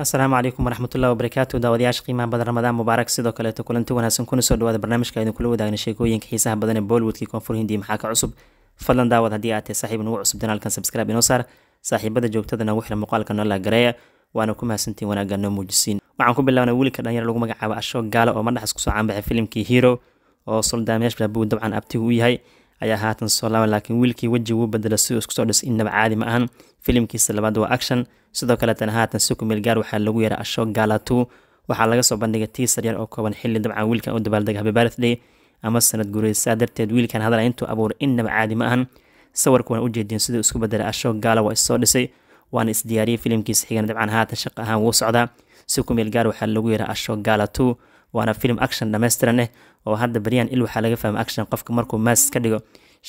asalaamu calaykum waraxmat ullahi wabarakaatu daawadayaasha qiimaha badan ramadaan mubaarak sidoo kaleeto kulanti wanaagsan kuna soo dhawaada barnaamijka idinkula wadaagna sheekooyinka xiisaha badan ee bollywoodkii koonfur hindiya maxaa ka cusub fadlan daawad haddii aad tahay saaxiib nagu cusub danaalkan subscribe inoo saar saaxiibada joogtada nagu xira muuqaalka noola gareeya waana ku mahadsantiin wanaagga noo muujisiin waxaan ku bilaabnay wiilka dhalinyar lagu magacaabo ashoog gaala oo madhaxas kusoo caanbaxay filimkii hero oo soldaamiyash baabuud dabcan abtigu u yahay ayaa haatan soo laabay laakiin wiilkii weji wuu bedela si uu iskusoo dhis innaba caadi ma ahan filimkiisa labaad waa action sidoo kaletana haatan si kumeel gaar waxaa lagu yeeray asho galatu waxaa laga soo bandhigay tiisar yar oo kooban xilli dabcan wiilkan u dabaaldega happy birthday ama sanad guraysaa darteed wiilkan hadala intuu abuuray innaba caadi ma ahan sawirka waan ujeediin siduu isku bedelay asho gaala waa issoo dhisay waana isdiyaariyey filimkiisa xigana dabcan haatan shaqo ahaan wuu socdaa si kumeel gaar waxaa lagu yeeray asho galatu waana filim action dhammaystiran ah eh, oo hadda baryaan il waxaa laga fahma action qofka markuu maas ka dhigo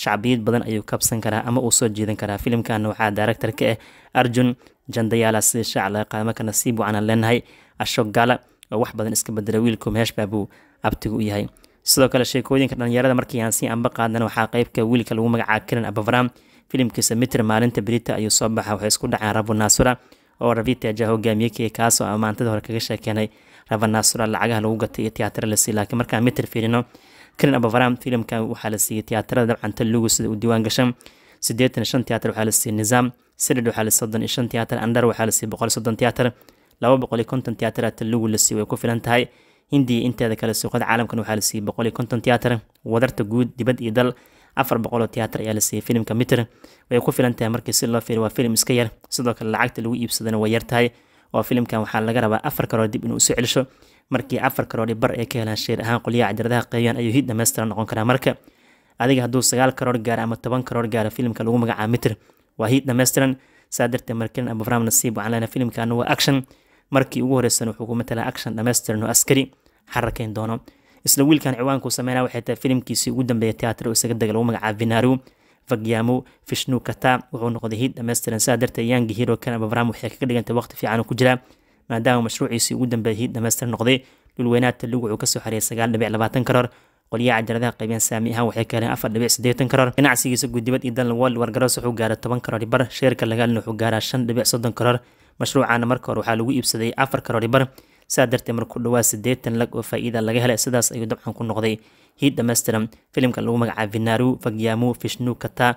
shacbiyad badan ayuu kabsan karaa ama uu soo jiidan karaa filimkan waxaa daaractar ka eh, arjun jandayaala sida shaac laga qaamo ka nasiib wacaanaan leenahay ashog gala oo wax badan iska bedela wiilku meeshbaa buu abtigu u yahay sidoo kale sheekooyinka dhalinyarada markii aan sii anba qaadan waxaa qeybka wiilka lagu magacaa kiran abavaram filimkiisa mitr maalinta berita ayuu soo baxa waxay isku dhaceen rabu naasura oo ravitiaja e hogaamiyekii e kaasoo amaantada hore kaga sheekeenay ravanasura lacagaha lagu gatay iyo tiyaatira la siiy laakiin markaan mitir fiirino klin abafaram filimkan waxaa la siiyey tiyaatirada dabcan talugu sida uu diiwaan gashan siddeetan shan tiyaatar waxaa la siiyey nizaam sirid waxaa la soddon iyo shan tiyaatar andhar waxaa la siiyey boqol soddon tiyaatar laba boqol iyo konton tiyaatara talugu la siiy way ku filan tahay hindiya inteeda kale suuqada caalamkan waxaa la siiyey boqol iyo konton tiyaatar wadarta guud dibad iyo dal afar boqoloo tiyaatar ayaa la siiyey filimka miter way ku filan tahay markii si loo fiiriyo waa filim iska yar sidoo kale lacagta lagu iibsadana way yar tahay oo filimkan waxaa laga rabaa afar karoor dib inuu usoo celiso markii afar karoori bar ay ka helaan sheer ahaan qolyaha cadiradaha qeeyaan ayuu hid dhammaystiran noqon karaa marka adiga hadduu sagaal karoor gaara ama toban karoor gaara filimka lagu magacaabo miter waa hid dhammaystiran saa darteed markin abufram nasiib waxaan leenahay filimkan waa action markii ugu horeysana wuxuu ku matalaa action dhammaystiran oo askari xararkayn doono isla wiilkan ciwaanku sameyna waxay tahay filimkiisii ugu dambeeya teatr oo isaga dega lagu magacaaba vinaru fagyamo fishnu wuxuu noqday hid dhammaystiran saa darteed yaangi hero kan ababram waxay kaga dhigantay waqti fiican ku jira maadaama mashruuciisii ugu dambeeya hid dhammaystiran noqday dhulweynaadta lug wuxuu kasoo xareeyay sagaal dhibic labaatan karoor qolyaha cajaladaha qaybeen saami ahaan waxay ka afar dhibic siddeetan karoor ganacsigiisa guddibad iyo dan world wargaroos wuxuu gaaray toban karoor bar sheerka lagaalin wuxuu gaaraa shan dhibic soddon karoor mashruucana marka hore waxaa lagu iibsaday afar karoor bar saa dartee marku dhowaa siddeetan lag oo faa'iida laga helay sidaas ayuu dabcan ku noqday hiid dhammaystiran filimka lagu magacaabay vinaru fagyaamu fishnu kata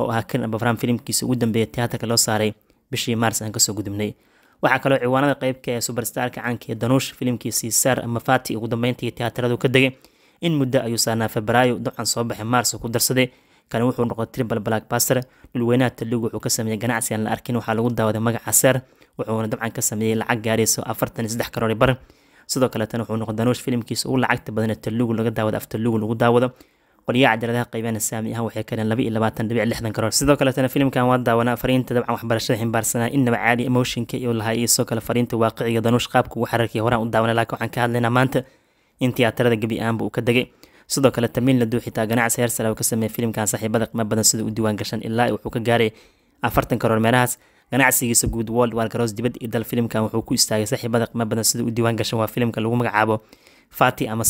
oo ahaa kan abafraan filimkiisa ugu dambeeya tiyaatarka loo saaray bishii maars aan kasoo gudubnay waxaa kaloo ciwaanada qeybka ee subarstarka caanka ee danuush filimkii siisaar ama ugu dambeyntii tiyaataradu ka degay in muddo ayuu saarnaa febraayo dabcan soo baxay maars ku darsaday kani wuxuu noqday tribal blackbuster dhulweynaha taligu wuxuu ka sameeyey ganacsi aan la arkin waxaa lagu daawaday magaca seer wuxuuna dabcan ka sameeyey lacag gaarayso afartan iyo saddex karoori baran sidoo kaleetana wuxuu noqo danuush filimkiisa ugu lacagta badan talugu laga daawado aftalugu lagu daawado qolyaha cajaladaha qaybana saami ahaan waxay kareen laba labaatan dhibic lixdan karoor sidoo kaleetana filimkan waa daawanaa fariinta dabcan waxbarashada ximbaarsanaa innaba caadi emotionka iyo lahaa iyo sidoo kale fariinta waaqiciga danuush qaabka ugu xararkiya horaan u daawana laakiin waxaan ka hadlaynaa maanta in tiyaatarada gebi ahaanba uu ka degay sidoo kale tamiin laduu xitaa ganacsi heersala uu ka sameeyey filimkan saaxiibada qiimo badan sida u diiwaan gashan ilaa wuxuu ka gaaray afartan karoor meelahaas ganacsigiisa guud world war dibad iyo dal filimkan wuxuu ku istaagay saaxiibada qiimo badan sida u diiwaan gashan waa filimka lagu magacaabo fati ama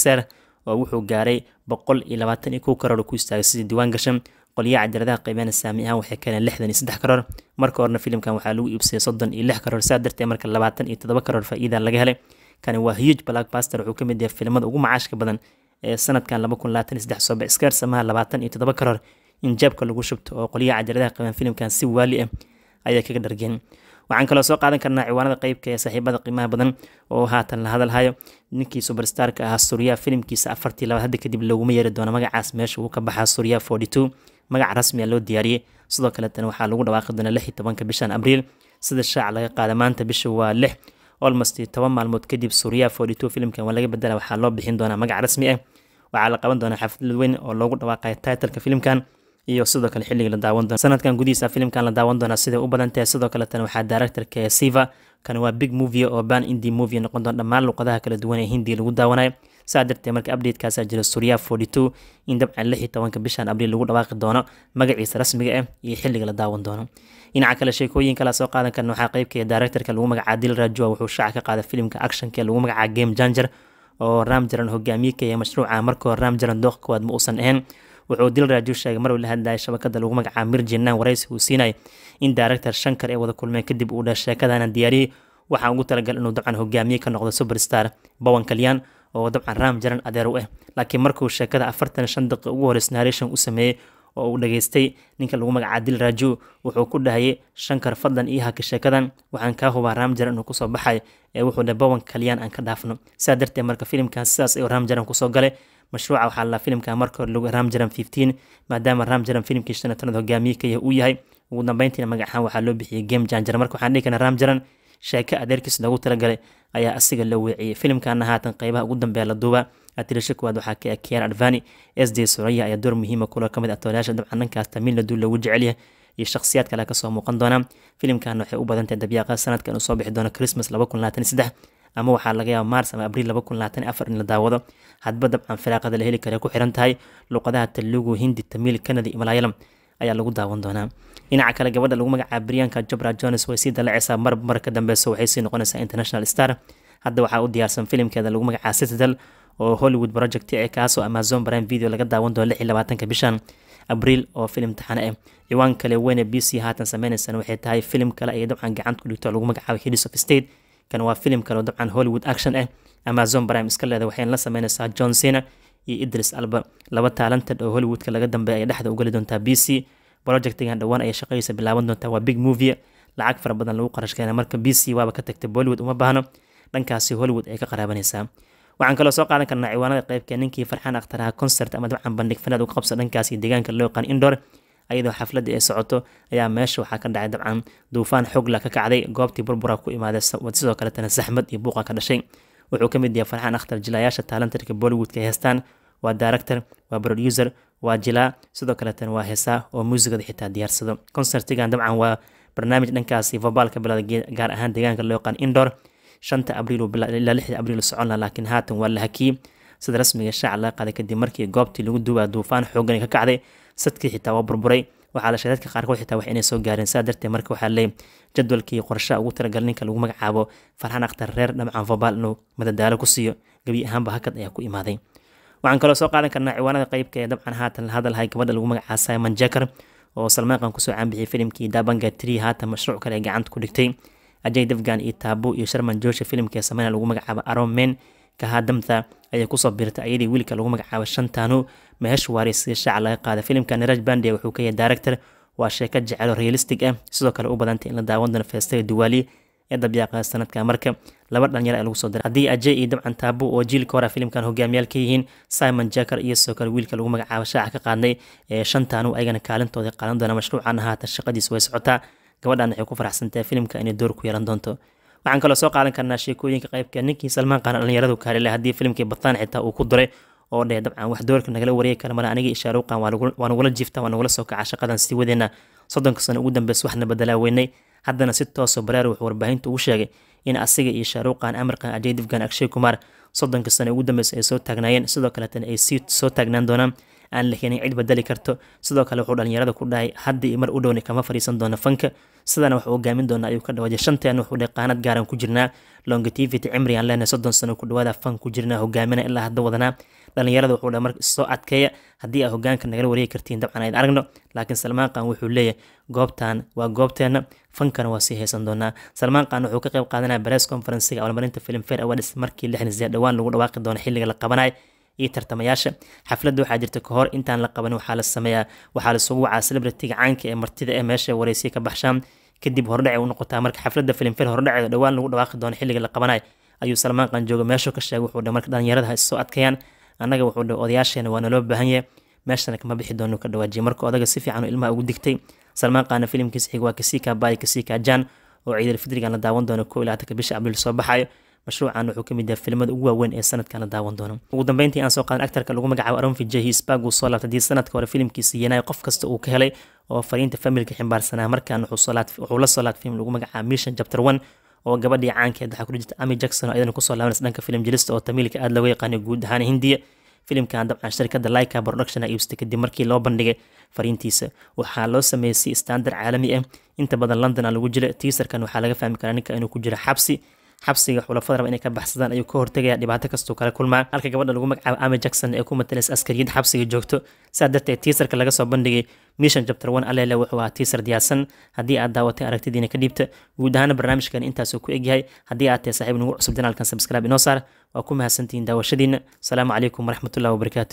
oo wuxuu gaaray boqol iyo labaatan iyo kow karoor ku istaagay sida diiwaan gashan qolyaha cajaladaha qiimeena saami ahaan waxay keeneen lixdan iyo saddex karoor marka horena filimkan waxaa lagu iibsayay soddon iyo lix karoor saa darteed marka labaatan iyo toddoba karoor faa'iida laga helay kani waa huge blockbuster wuxuu ka mid yahay filimada ugu macaashka badan ee sanadkan laba kun labaatan iyo saddex sooba iskaar samaha labaatan iyo toddoba karoor in jeebka lagu shubto oo qolyaha cajaladaha qiimeen filimkan si waali ah ayaa kaga dhargen waxaan kaloo soo qaadan karnaa ciwaanada qeybka ee saaxiibada qiimaha badan oo haatan la hadalhayo ninkii subarstarka ahaa suriya filimkiisa afartii labaad hadda kadib loguma yeeri doono magacaas meesha uu ka baxaa suriya forty two magac rasmiya ah loo diyaariyey sidoo kaleetana waxaa lagu dhawaaqi doonaa lix iyo tobanka bishan abriil sida shaac laga qaada maanta bisha waa lix olmost toban maalmood kadib suriya forty two filimkan waa laga bedela waxaa loo bixin doonaa magac rasmi ah waxaa la qaban doonaa xaflad weyn oo loogu dhawaaqayo titleka filimkan iyo sidoo kale xilliga la daawan doono sanadkan gudihiisa filimkan la daawan doonaa siday u badan sidoo kale tan waxaa directorka ee siva kan waa big movie oo ban indi movie noqon doon dhammaan luqadaha kala duwan ee hindiya lagu daawanayo saa darteed marka updatekaasa jira suriya forty two in dabcan lix tobanka bishan abriil lagu dhawaaqi doono magaciisa rasmiga ah iyo xilliga la daawan doono dhinaca kale sheekooyin kala soo qaadan karna waxaa qeybkaya ah directorka lagu magacaa dil rajua wuxuu shaaca ka qaaday filimka actionka lagu magacaa game janger oo ramjaran hogaamiye ka mashruuca marka ramjaran dooq kowaad ma uusan ahayn wuxuu dilraaju sheegay maruu la hadlayay shabakada lagu magacaa mir jinaan waraysi uu siinay in daaractor shankar ay wada kulmeen kadib uu dhah sheekadana diyaariyey waxaa ugu talagal inuu dabcan hogaamiye ka noqdo superstar bowan kalyan oo dabcan raam jaran adeer u ah laakiin markuu sheekada afartan shan daqiiq ugu horreys narration u sameeyey oo uu dhageystay ninka lagu magacaa dilraaju wuxuu ku dhahayay shankar fadlan io haka sheekadan waxaan kaa hubaa raamjaran inuu kusoo baxay ee wuxuu dhah bowan kalyan aan ka dhaafno sidaa darteed marka filimkan sidaas ayuu raamjaran kusoo galay mashruuca waxaa la filimka marka hore lagu ramjaram fifteen maadaama ramjaram filimkii shan tanad hogaamiye kaya uu yahay ugu dambeyntiina magacahaan waxaa loo bixiyey game janjar marka waxaan dhihi karna ramjaran sheeko adeerkiis loogu talagalay ayaa asiga la weeciyey filimkana haatan qeybaha ugu dambeeya la duubaa atirisha kuwaad waxaa ka kiara advani s d soraya ayaa door muhiima kuloo kamid ah toolayaasha dabcanankaas tamiil la duul lagu jecel yahay iyo shakhsiyaad kale kasoo muuqan doonaa filimkana waxay u badantahay dabyaaqada sanadka inuu bixi doono christmas laba kun labaatan saddex ama waxaa laga yaaba maars ama abriil in la daawado hadba dabcan firaaqada la heli kare ku xiran tahay luqadaha telugu hindi tamiil kanada iyo ayaa lagu daawan doonaa dhinaca kale gabadha lagu magacaaba briyanka jabra jones way sii dalacesaa mar mar dambeysa waxay sii noqonaysaa international star hadda waxaa u diyaarsan filimkeeda lagu magacaa citadel oo hollywood project ee kaasoo amazon brime video laga daawan doono lix labaatanka bishan abriil oo filim taxane ah ciwaan kale weyne b c haatan sameyneysan waxay tahay filim kale ayay dabcan gacanta ku dhigto lagu magacaaba hidis of state kan waa filim kale oo dabcan hollywood action ah amazon prime iska leeda waxayna la sameyneysaa john cena iyo idris alba laba talented oo hollywoodka laga dambeeya ay dhexda ugeli doontaa b c projectigan dhowaan ayaa shaqadiisa bilaaban doontaa waa big movie eh. lacag fara badan lagu qarash marka b c waaba ka tagtay bollywood uma baahno dhankaasi hollywood ay ka qaraabanaysaa waxaan kaloo soo qaadan karnaa ciwaanada qeybka ninkii farxaan akhtar concert ama dabcan bandhig fanaad uga qabsa dhankaasi deegaanka loo yaqaan indor ayadoo xafladii ay socoto ayaa meesha waxaa ka dhacay dabcan duufaan xogla ka kacday goobtii burbura ku imaaday sidoo kaletana saxmad iyo buuqa ka dhashay wuxuu ka mid yahay farxaan akhtar jilayaasha taalantarka bollywoodka heestaan waa director waa producer waa jilaa sidoo kaletana waa heesaa oo muusigada xitaa diyaarsado concertigan dabcan waa barnaamij dhankaasi vobaal ka gaar ahaan deegaanka loo yaqaan indor shanta abriil ilaa lixda abriil soconla laakiin haatan waa la hakiyey sida rasmiga shaaca laga qaaday kadib markii goobtii lagu duubaa duufaan xoogan ka kacday sadkii xitaa waa burburay waxaa la shadaadka qaarkood xitaa wax inay soo gaareen saa dartee marka waxaa leey jadwalkii qorshaha ugu talagal ninka lagu magacaabo farxan akhtar reer dhamcaan fobaal inuu madadaalo ku siiyo gebi ahaanba hakad ayaa ku imaaday waxaan kaloo soo qaadan karnaa ciwaanada qaybka ee dabcan haatan hadalhay gabadha lagu magacaabo simon jacker oo salmaaqan kusoo caanbixiyay filimkii dabanga tree haatan mashruuc kale ee gacanta ku dhigtay ajay devgan iyo taabo iyo sharman joosha filimkee sameynaya lagu magacaabo aron men kaha damtha ayay kusoo soo biirtay ayadii wiilka lagu magacaabay shantaanu mehesh waaris si laga qaaday filimka niraj bandia wuxuu ka yahay director waa sheeko jecelo realistic ah sidoo kale u badantay in la daawan doono feestega duwaali ee dabyaaqa sanadka marka laba dhalinyaro ee lagu soo diray haddii ajey iyo dabcan taabu oo jiilka hore filimkan hogaamiyaal ka yihiin simon jacker iyo sidoo kale wiilka lagu magacaabo shaaca ka qaadnay ee shantaanu ayagana kaalintooda qaadan doona mashruucan haatan shaqadiisa way socotaa gabadhan waxay ku faraxsantahay filimka inay door ku yeelan doonto waxaan kaloo soo qaadan karnaa sheekooyinka qaybka ah. ninkii salmaan qaana dhalinyaradu kaalile haddii filimkii bataan xitaa uu ku duray oo dheh dabcan wax doorka nagala wareegi kara male anigii ishaaruuqan waa nagula jiifta waa nagula soo kaca shaqadan siiwadeenna soddonka sano ugu dambeys waxna badalaa weynay haddana si toosoo baraari wuxuu warbaahintu ugu sheegay in asiga iyo shaaruuqan amarkan ajeydifgan akshay kumaar soddonka sano ugu dambeys ay soo taagnaayeen sidoo kaletana ay sii soo taagnaan doonaan aan la keenin cid badeli karto sidoo kale wuxuu dhalinyarada ku dhahay haddii mar u dhowni kama fariisan doono fanka sidana wax hogaamin doona ayuu ka dhawaaday shanteen wuxuu dhahay qaanad gaaran ku jirnaa longativity cimri aan leenahay soddon sano ku dhawaada fan ku jirnaa hogaamina ilaa hadda wadanaa dhalinyarada wuxuu dhahay mar soo adkeeya haddii aa hogaanka nagala wareegi kartiin dabcan ayd aragno laakiin salmaan qaan wuxuu leeyahay goobtan waa goobteenna fankana waa sii haysan doonaa salmaan qaan wuxuu ka qayb qaadanaya barees conferensiga abaalmarinta filimfeer awards markii lixdan siya dhowaan lagu dhawaaqi doono xilliga la qabanayo iyo tartamayaasha xafladda waxaa jirta kahor intaan la qaban waxaa la sameeyaa waxaa laisugu wacaa celebrityga caanka ee martida ee meesha wareysiya ka baxshaan kadib hordhace u noqotaa marka xafladda filimfil hordhaceeda dhowaan lagu dhawaaqi doono xilliga la qabanayo ayuu salmaan qanjooga meeshuu ka sheegay wuxuu dhay marka dhallinyarada soo adkayaan annaga wuxuu dhay odayaasheena waa naloo baahan yahay meeshana kama bixi doono ka dhawaajiyay marka odaga si fiican ilmaha ugu digtay salmaan qaana filimkiisa xiga waa kasii baay kasii jaan oo ciidal fidrigan la daawan doono koo ilaa bisha abriil soo baxayo mashruucan wuxuu kamid yahay filimada ugu waaweyn ee sanadkan la daawan doono ugu dambeyntii aan soo qaadan actarka lagu magacaabo aronfi j hisbag uu soo laabtay dii sanadka hore filimkiisi yanaayo qof kasta uu ka helay oo fariinta familka ximbaarsanaa markaan wuxuu la soo laabtay film lagu magacaabo mission chapter one oo gabadhii caankeed waxaa ku jirta ami jackson oo iyadana kusoo laabanaysa dhanka film jelista oo tamiilka aada looga yaqaanay guud ahaan hindiya filimkan dabcan shirkadda lica production iibsatay kadib markii loo bandhigay fariintiisa waxaa loo sameeyey si standard caalami ah inta badan london a lagu jira tiisarkan waxaa laga fahmi karaa ninka inuu ku jiro xabsi xabsiga xulafada raba inay ka baxsadaan ayuu ka hortegaya dhibaato kastoo kale kulmaa halka gabadha lagu magacaabo ama jackson ee ku matalaysa askariyada xabsiga joogto saa darteed tiisarka laga soo bandhigay mishan jabtarwan aleele wuxuu ahaa tiisar diyaarsan haddii aad daawatay aragtidiina ka dhiibta guud ahaana barnaamijkani intaasuu ku egyahay haddii aad tahay saaxiib nagu cusub janaalkan sabskraib inoo saar waa ku mahadsantihiin daawashadiina asalaamu calaykum waraxmatullahi wabarakaatu